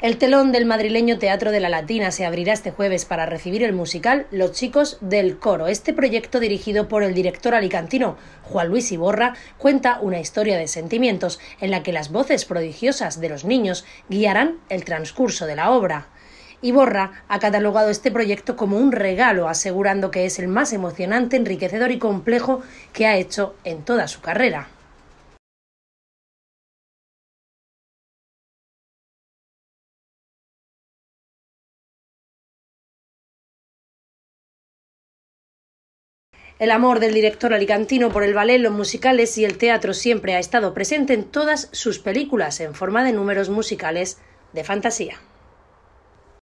El telón del madrileño Teatro de la Latina se abrirá este jueves para recibir el musical Los chicos del coro. Este proyecto dirigido por el director alicantino Juan Luis Iborra cuenta una historia de sentimientos en la que las voces prodigiosas de los niños guiarán el transcurso de la obra. Iborra ha catalogado este proyecto como un regalo, asegurando que es el más emocionante, enriquecedor y complejo que ha hecho en toda su carrera. El amor del director alicantino por el ballet, los musicales y el teatro siempre ha estado presente en todas sus películas en forma de números musicales de fantasía.